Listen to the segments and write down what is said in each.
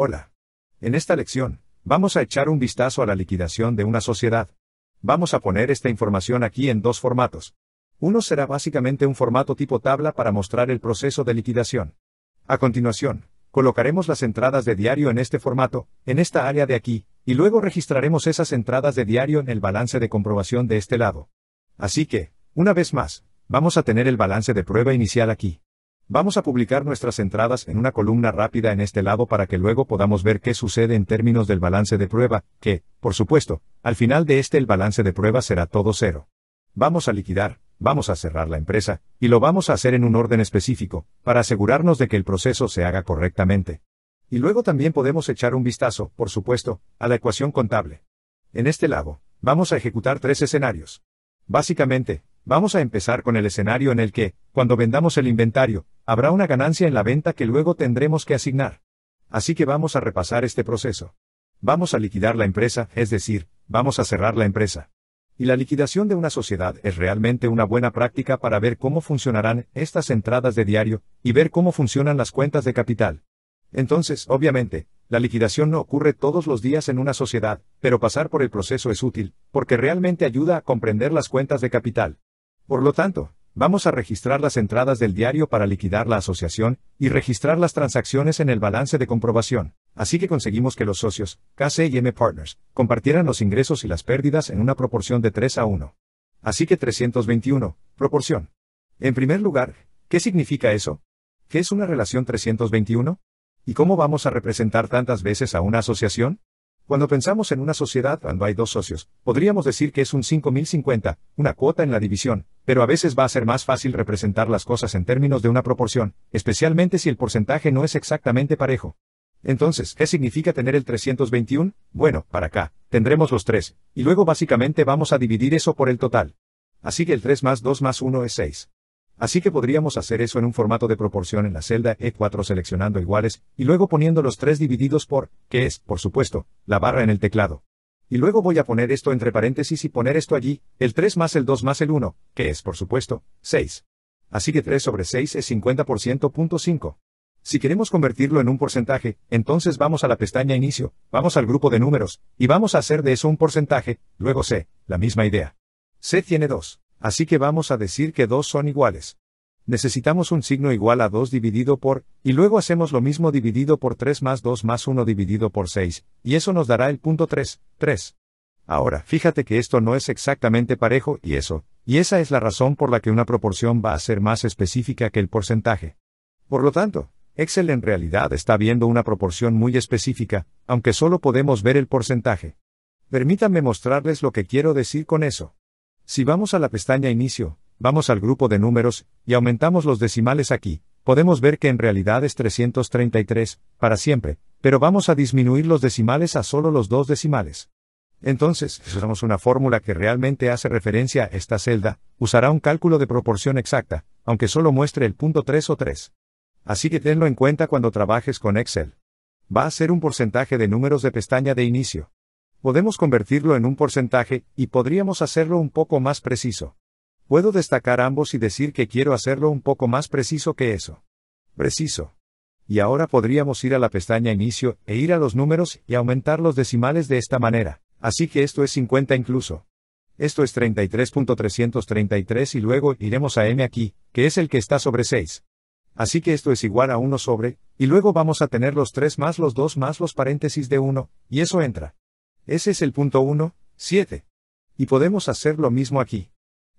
Hola. En esta lección, vamos a echar un vistazo a la liquidación de una sociedad. Vamos a poner esta información aquí en dos formatos. Uno será básicamente un formato tipo tabla para mostrar el proceso de liquidación. A continuación, colocaremos las entradas de diario en este formato, en esta área de aquí, y luego registraremos esas entradas de diario en el balance de comprobación de este lado. Así que, una vez más, vamos a tener el balance de prueba inicial aquí. Vamos a publicar nuestras entradas en una columna rápida en este lado para que luego podamos ver qué sucede en términos del balance de prueba, que, por supuesto, al final de este el balance de prueba será todo cero. Vamos a liquidar, vamos a cerrar la empresa, y lo vamos a hacer en un orden específico, para asegurarnos de que el proceso se haga correctamente. Y luego también podemos echar un vistazo, por supuesto, a la ecuación contable. En este lado, vamos a ejecutar tres escenarios. Básicamente, Vamos a empezar con el escenario en el que, cuando vendamos el inventario, habrá una ganancia en la venta que luego tendremos que asignar. Así que vamos a repasar este proceso. Vamos a liquidar la empresa, es decir, vamos a cerrar la empresa. Y la liquidación de una sociedad es realmente una buena práctica para ver cómo funcionarán estas entradas de diario, y ver cómo funcionan las cuentas de capital. Entonces, obviamente, la liquidación no ocurre todos los días en una sociedad, pero pasar por el proceso es útil, porque realmente ayuda a comprender las cuentas de capital. Por lo tanto, vamos a registrar las entradas del diario para liquidar la asociación, y registrar las transacciones en el balance de comprobación. Así que conseguimos que los socios, KC y M Partners, compartieran los ingresos y las pérdidas en una proporción de 3 a 1. Así que 321, proporción. En primer lugar, ¿qué significa eso? ¿Qué es una relación 321? ¿Y cómo vamos a representar tantas veces a una asociación? Cuando pensamos en una sociedad cuando hay dos socios, podríamos decir que es un 5050, una cuota en la división, pero a veces va a ser más fácil representar las cosas en términos de una proporción, especialmente si el porcentaje no es exactamente parejo. Entonces, ¿qué significa tener el 321? Bueno, para acá, tendremos los tres, y luego básicamente vamos a dividir eso por el total. Así que el 3 más 2 más 1 es 6. Así que podríamos hacer eso en un formato de proporción en la celda E4 seleccionando iguales, y luego poniendo los tres divididos por, que es, por supuesto, la barra en el teclado. Y luego voy a poner esto entre paréntesis y poner esto allí, el 3 más el 2 más el 1, que es, por supuesto, 6. Así que 3 sobre 6 es 50%.5. Si queremos convertirlo en un porcentaje, entonces vamos a la pestaña Inicio, vamos al grupo de números, y vamos a hacer de eso un porcentaje, luego C, la misma idea. C tiene 2. Así que vamos a decir que dos son iguales. Necesitamos un signo igual a 2 dividido por, y luego hacemos lo mismo dividido por 3 más 2 más 1 dividido por 6, y eso nos dará el punto 3, 3. Ahora, fíjate que esto no es exactamente parejo y eso, y esa es la razón por la que una proporción va a ser más específica que el porcentaje. Por lo tanto, Excel en realidad está viendo una proporción muy específica, aunque solo podemos ver el porcentaje. Permítanme mostrarles lo que quiero decir con eso. Si vamos a la pestaña Inicio, vamos al grupo de números, y aumentamos los decimales aquí, podemos ver que en realidad es 333, para siempre, pero vamos a disminuir los decimales a solo los dos decimales. Entonces, si usamos una fórmula que realmente hace referencia a esta celda, usará un cálculo de proporción exacta, aunque solo muestre el punto 3 o 3. Así que tenlo en cuenta cuando trabajes con Excel. Va a ser un porcentaje de números de pestaña de inicio. Podemos convertirlo en un porcentaje, y podríamos hacerlo un poco más preciso. Puedo destacar ambos y decir que quiero hacerlo un poco más preciso que eso. Preciso. Y ahora podríamos ir a la pestaña Inicio, e ir a los números, y aumentar los decimales de esta manera. Así que esto es 50 incluso. Esto es 33.333 y luego iremos a m aquí, que es el que está sobre 6. Así que esto es igual a 1 sobre, y luego vamos a tener los 3 más los 2 más los paréntesis de 1, y eso entra. Ese es el punto 1, 7. Y podemos hacer lo mismo aquí.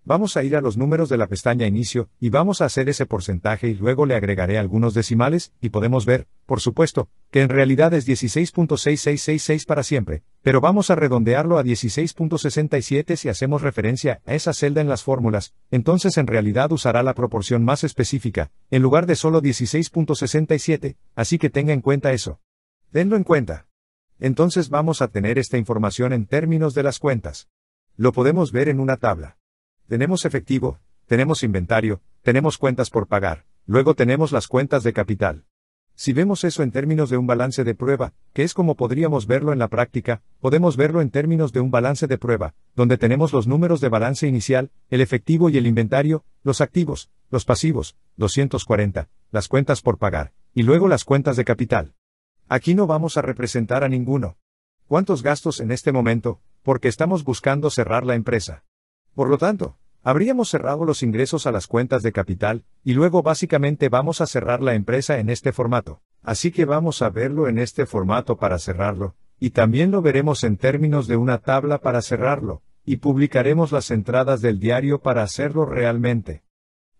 Vamos a ir a los números de la pestaña Inicio, y vamos a hacer ese porcentaje y luego le agregaré algunos decimales, y podemos ver, por supuesto, que en realidad es 16.6666 para siempre, pero vamos a redondearlo a 16.67 si hacemos referencia a esa celda en las fórmulas, entonces en realidad usará la proporción más específica, en lugar de solo 16.67, así que tenga en cuenta eso. denlo en cuenta entonces vamos a tener esta información en términos de las cuentas. Lo podemos ver en una tabla. Tenemos efectivo, tenemos inventario, tenemos cuentas por pagar, luego tenemos las cuentas de capital. Si vemos eso en términos de un balance de prueba, que es como podríamos verlo en la práctica, podemos verlo en términos de un balance de prueba, donde tenemos los números de balance inicial, el efectivo y el inventario, los activos, los pasivos, 240, las cuentas por pagar, y luego las cuentas de capital. Aquí no vamos a representar a ninguno. ¿Cuántos gastos en este momento? Porque estamos buscando cerrar la empresa. Por lo tanto, habríamos cerrado los ingresos a las cuentas de capital, y luego básicamente vamos a cerrar la empresa en este formato. Así que vamos a verlo en este formato para cerrarlo, y también lo veremos en términos de una tabla para cerrarlo, y publicaremos las entradas del diario para hacerlo realmente.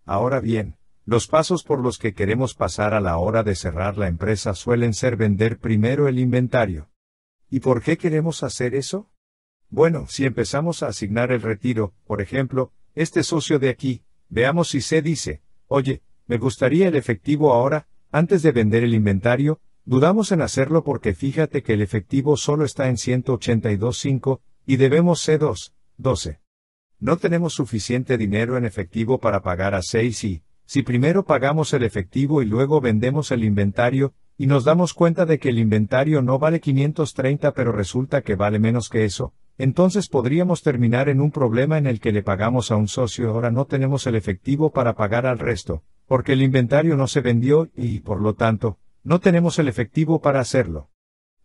Ahora bien, los pasos por los que queremos pasar a la hora de cerrar la empresa suelen ser vender primero el inventario. ¿Y por qué queremos hacer eso? Bueno, si empezamos a asignar el retiro, por ejemplo, este socio de aquí, veamos si se dice, oye, me gustaría el efectivo ahora, antes de vender el inventario, dudamos en hacerlo porque fíjate que el efectivo solo está en 182.5, y debemos C2, 12. No tenemos suficiente dinero en efectivo para pagar a C y, si primero pagamos el efectivo y luego vendemos el inventario, y nos damos cuenta de que el inventario no vale 530 pero resulta que vale menos que eso, entonces podríamos terminar en un problema en el que le pagamos a un socio y ahora no tenemos el efectivo para pagar al resto, porque el inventario no se vendió y, por lo tanto, no tenemos el efectivo para hacerlo.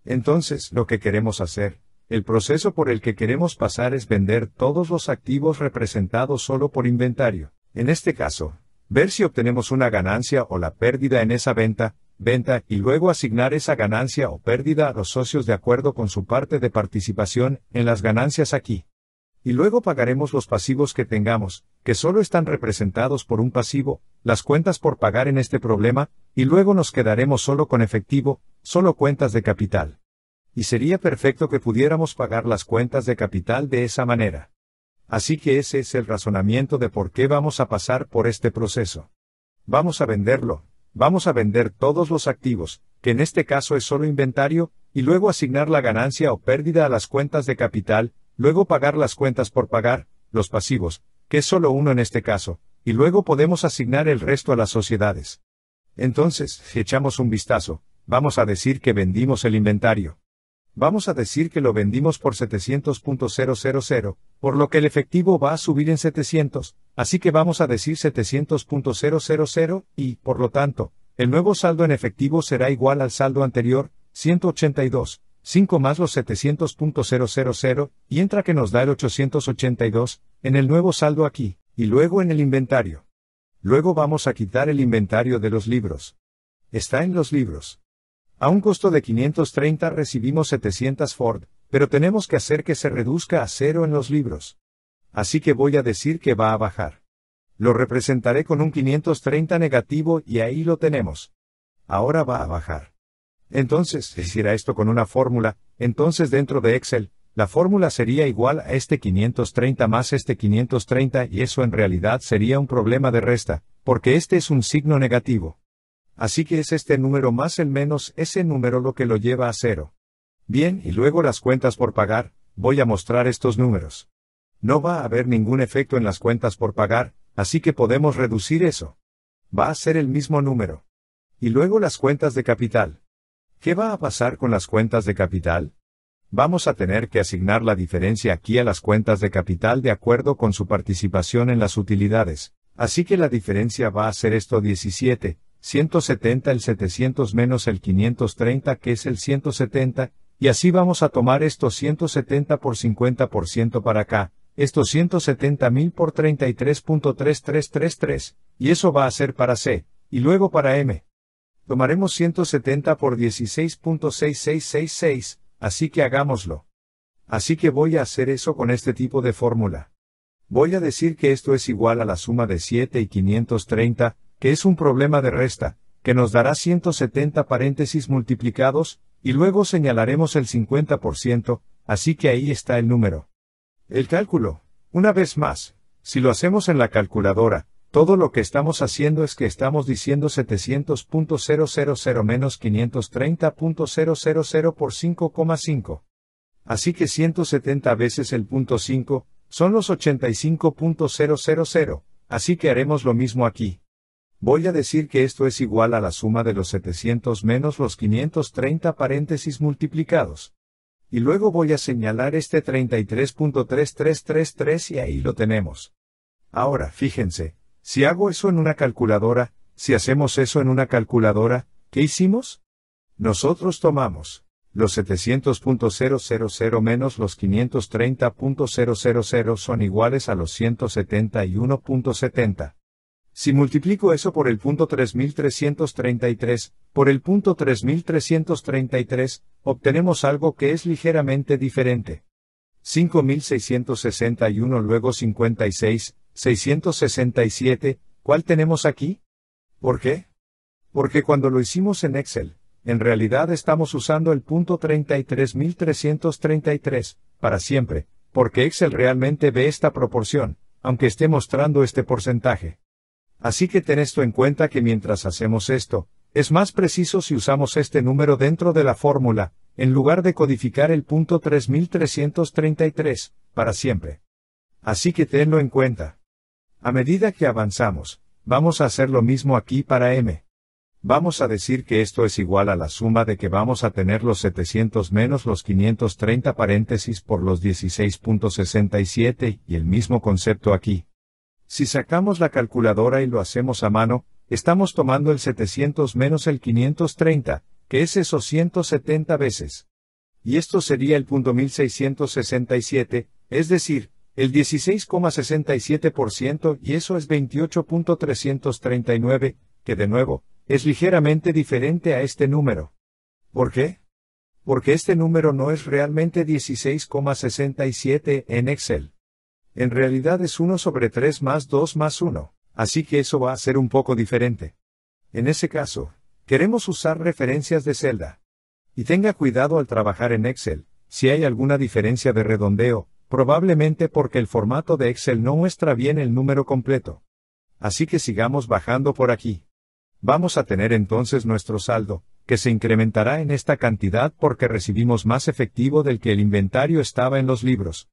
Entonces, lo que queremos hacer, el proceso por el que queremos pasar es vender todos los activos representados solo por inventario. En este caso, ver si obtenemos una ganancia o la pérdida en esa venta, venta y luego asignar esa ganancia o pérdida a los socios de acuerdo con su parte de participación en las ganancias aquí. Y luego pagaremos los pasivos que tengamos, que solo están representados por un pasivo, las cuentas por pagar en este problema, y luego nos quedaremos solo con efectivo, solo cuentas de capital. Y sería perfecto que pudiéramos pagar las cuentas de capital de esa manera. Así que ese es el razonamiento de por qué vamos a pasar por este proceso. Vamos a venderlo, vamos a vender todos los activos, que en este caso es solo inventario, y luego asignar la ganancia o pérdida a las cuentas de capital, luego pagar las cuentas por pagar, los pasivos, que es solo uno en este caso, y luego podemos asignar el resto a las sociedades. Entonces, si echamos un vistazo, vamos a decir que vendimos el inventario vamos a decir que lo vendimos por 700.000, por lo que el efectivo va a subir en 700, así que vamos a decir 700.000 y, por lo tanto, el nuevo saldo en efectivo será igual al saldo anterior, 182, 5 más los 700.000, y entra que nos da el 882, en el nuevo saldo aquí, y luego en el inventario. Luego vamos a quitar el inventario de los libros. Está en los libros. A un costo de 530 recibimos 700 Ford, pero tenemos que hacer que se reduzca a cero en los libros. Así que voy a decir que va a bajar. Lo representaré con un 530 negativo y ahí lo tenemos. Ahora va a bajar. Entonces, si hiciera esto con una fórmula, entonces dentro de Excel, la fórmula sería igual a este 530 más este 530 y eso en realidad sería un problema de resta, porque este es un signo negativo. Así que es este número más el menos ese número lo que lo lleva a cero. Bien, y luego las cuentas por pagar, voy a mostrar estos números. No va a haber ningún efecto en las cuentas por pagar, así que podemos reducir eso. Va a ser el mismo número. Y luego las cuentas de capital. ¿Qué va a pasar con las cuentas de capital? Vamos a tener que asignar la diferencia aquí a las cuentas de capital de acuerdo con su participación en las utilidades, así que la diferencia va a ser esto 17, 170 el 700 menos el 530 que es el 170, y así vamos a tomar estos 170 por 50% para acá, estos 170.000 por 33.3333, y eso va a ser para C, y luego para M. Tomaremos 170 por 16.6666, así que hagámoslo. Así que voy a hacer eso con este tipo de fórmula. Voy a decir que esto es igual a la suma de 7 y 530, es un problema de resta, que nos dará 170 paréntesis multiplicados, y luego señalaremos el 50%, así que ahí está el número. El cálculo. Una vez más, si lo hacemos en la calculadora, todo lo que estamos haciendo es que estamos diciendo 700.000 menos 530.000 por 5,5. Así que 170 veces el punto 5, son los 85.000, así que haremos lo mismo aquí. Voy a decir que esto es igual a la suma de los 700 menos los 530 paréntesis multiplicados. Y luego voy a señalar este 33.3333 y ahí lo tenemos. Ahora, fíjense, si hago eso en una calculadora, si hacemos eso en una calculadora, ¿qué hicimos? Nosotros tomamos los 700.000 menos los 530.000 son iguales a los 171.70. Si multiplico eso por el punto 3333, por el punto 3333, obtenemos algo que es ligeramente diferente. 5661 luego 56, 667, ¿cuál tenemos aquí? ¿Por qué? Porque cuando lo hicimos en Excel, en realidad estamos usando el punto 33333, para siempre, porque Excel realmente ve esta proporción, aunque esté mostrando este porcentaje. Así que ten esto en cuenta que mientras hacemos esto, es más preciso si usamos este número dentro de la fórmula, en lugar de codificar el punto 3333, para siempre. Así que tenlo en cuenta. A medida que avanzamos, vamos a hacer lo mismo aquí para m. Vamos a decir que esto es igual a la suma de que vamos a tener los 700 menos los 530 paréntesis por los 16.67 y el mismo concepto aquí. Si sacamos la calculadora y lo hacemos a mano, estamos tomando el 700 menos el 530, que es esos 170 veces. Y esto sería el punto 1667, es decir, el 16,67% y eso es 28.339, que de nuevo, es ligeramente diferente a este número. ¿Por qué? Porque este número no es realmente 16,67 en Excel. En realidad es 1 sobre 3 más 2 más 1, así que eso va a ser un poco diferente. En ese caso, queremos usar referencias de celda. Y tenga cuidado al trabajar en Excel, si hay alguna diferencia de redondeo, probablemente porque el formato de Excel no muestra bien el número completo. Así que sigamos bajando por aquí. Vamos a tener entonces nuestro saldo, que se incrementará en esta cantidad porque recibimos más efectivo del que el inventario estaba en los libros.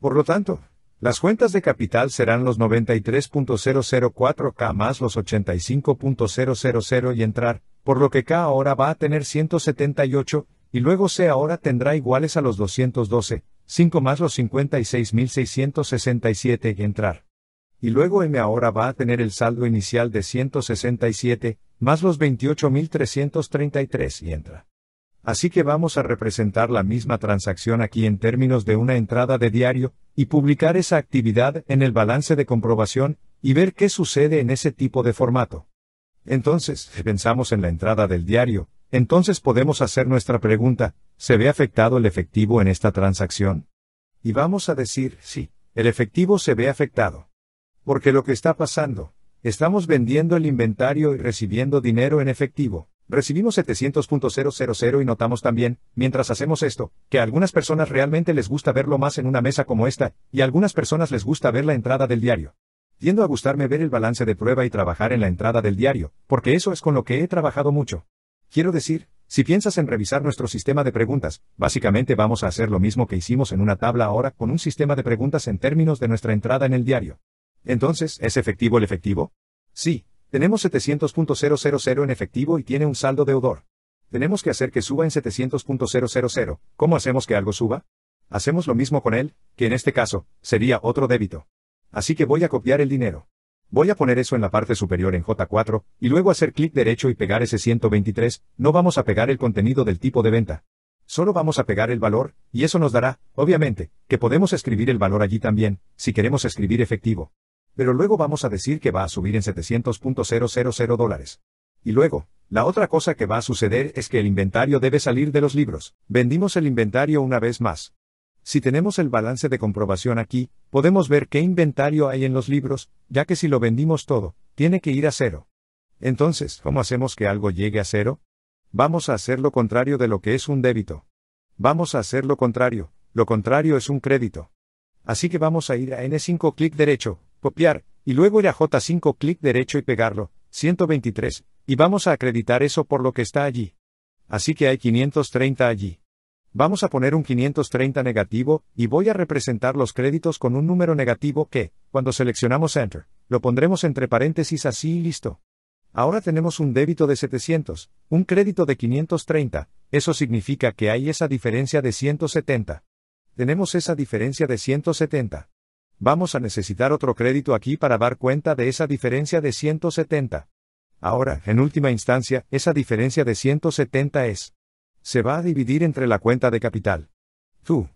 Por lo tanto, las cuentas de capital serán los 93.004K más los 85.000 y entrar, por lo que K ahora va a tener 178, y luego C ahora tendrá iguales a los 212, 5 más los 56.667 y entrar. Y luego M ahora va a tener el saldo inicial de 167, más los 28.333 y entra. Así que vamos a representar la misma transacción aquí en términos de una entrada de diario, y publicar esa actividad en el balance de comprobación, y ver qué sucede en ese tipo de formato. Entonces, si pensamos en la entrada del diario, entonces podemos hacer nuestra pregunta, ¿se ve afectado el efectivo en esta transacción? Y vamos a decir, sí, el efectivo se ve afectado. Porque lo que está pasando, estamos vendiendo el inventario y recibiendo dinero en efectivo recibimos 700.000 y notamos también, mientras hacemos esto, que a algunas personas realmente les gusta verlo más en una mesa como esta, y a algunas personas les gusta ver la entrada del diario. Tiendo a gustarme ver el balance de prueba y trabajar en la entrada del diario, porque eso es con lo que he trabajado mucho. Quiero decir, si piensas en revisar nuestro sistema de preguntas, básicamente vamos a hacer lo mismo que hicimos en una tabla ahora con un sistema de preguntas en términos de nuestra entrada en el diario. Entonces, ¿es efectivo el efectivo? Sí, tenemos 700.000 en efectivo y tiene un saldo deudor. Tenemos que hacer que suba en 700.000. ¿Cómo hacemos que algo suba? Hacemos lo mismo con él, que en este caso, sería otro débito. Así que voy a copiar el dinero. Voy a poner eso en la parte superior en J4, y luego hacer clic derecho y pegar ese 123, no vamos a pegar el contenido del tipo de venta. Solo vamos a pegar el valor, y eso nos dará, obviamente, que podemos escribir el valor allí también, si queremos escribir efectivo. Pero luego vamos a decir que va a subir en 700.000 dólares. Y luego, la otra cosa que va a suceder es que el inventario debe salir de los libros. Vendimos el inventario una vez más. Si tenemos el balance de comprobación aquí, podemos ver qué inventario hay en los libros, ya que si lo vendimos todo, tiene que ir a cero. Entonces, ¿cómo hacemos que algo llegue a cero? Vamos a hacer lo contrario de lo que es un débito. Vamos a hacer lo contrario, lo contrario es un crédito. Así que vamos a ir a N5 clic derecho, copiar, y luego ir a J5 clic derecho y pegarlo, 123, y vamos a acreditar eso por lo que está allí. Así que hay 530 allí. Vamos a poner un 530 negativo, y voy a representar los créditos con un número negativo que, cuando seleccionamos Enter, lo pondremos entre paréntesis así y listo. Ahora tenemos un débito de 700, un crédito de 530, eso significa que hay esa diferencia de 170. Tenemos esa diferencia de 170. Vamos a necesitar otro crédito aquí para dar cuenta de esa diferencia de 170. Ahora, en última instancia, esa diferencia de 170 es. Se va a dividir entre la cuenta de capital. Tú,